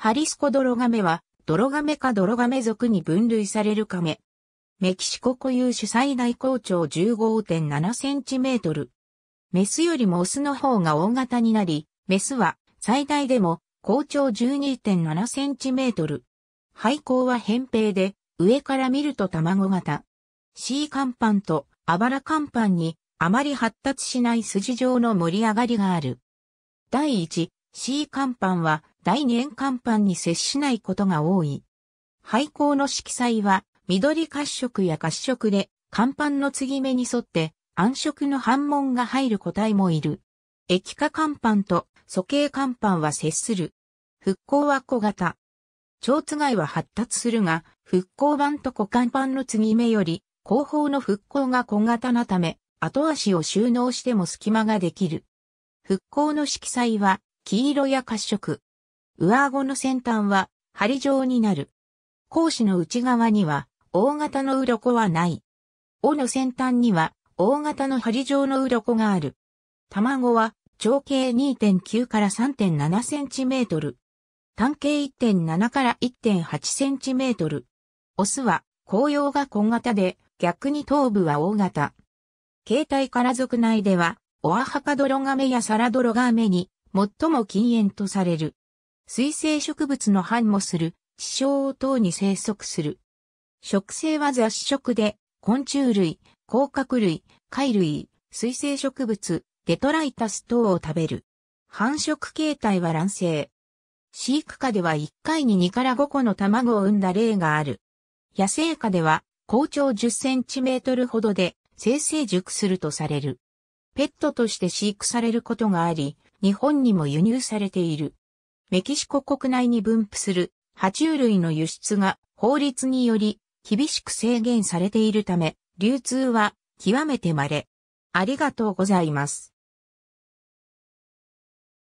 ハリスコドロガメは、ドロガメかドロガメに分類されるカメ。メキシコ固有種最大高長15.7センチメートル。メスよりもオスの方が大型になり、メスは最大でも高長12.7センチメートル。背高は扁平で、上から見ると卵型。C 甲板とあばら甲板にあまり発達しない筋状の盛り上がりがある。第1、C 甲板は第二円甲板に接しないことが多い。廃校の色彩は緑褐色や褐色で、甲板の継ぎ目に沿って暗色の反紋が入る個体もいる。液化甲板と素形甲板は接する。復興は小型。蝶つがいは発達するが、復興板と小甲板の継ぎ目より、後方の復興が小型なため、後足を収納しても隙間ができる。復興の色彩は、黄色や褐色、上顎の先端は針状になる。講子の内側には大型の鱗はない。尾の先端には大型の針状の鱗がある。卵は長径2.9から3.7センチメートル。単径1.7から1.8センチメートル。オスは紅葉が小型で逆に頭部は大型。形態から族内ではオアハカドロガメやサラドロガメに最も禁煙とされる。水生植物の繁茂する地床等に生息する。植生は雑食で、昆虫類、甲殻類、貝類、水生植物、デトライタス等を食べる。繁殖形態は卵生。飼育下では1回に2から5個の卵を産んだ例がある。野生下では、高長10センチメートルほどで、生成熟するとされる。ペットとして飼育されることがあり、日本にも輸入されている。メキシコ国内に分布する爬虫類の輸出が法律により厳しく制限されているため、流通は極めて稀。ありがとうございます。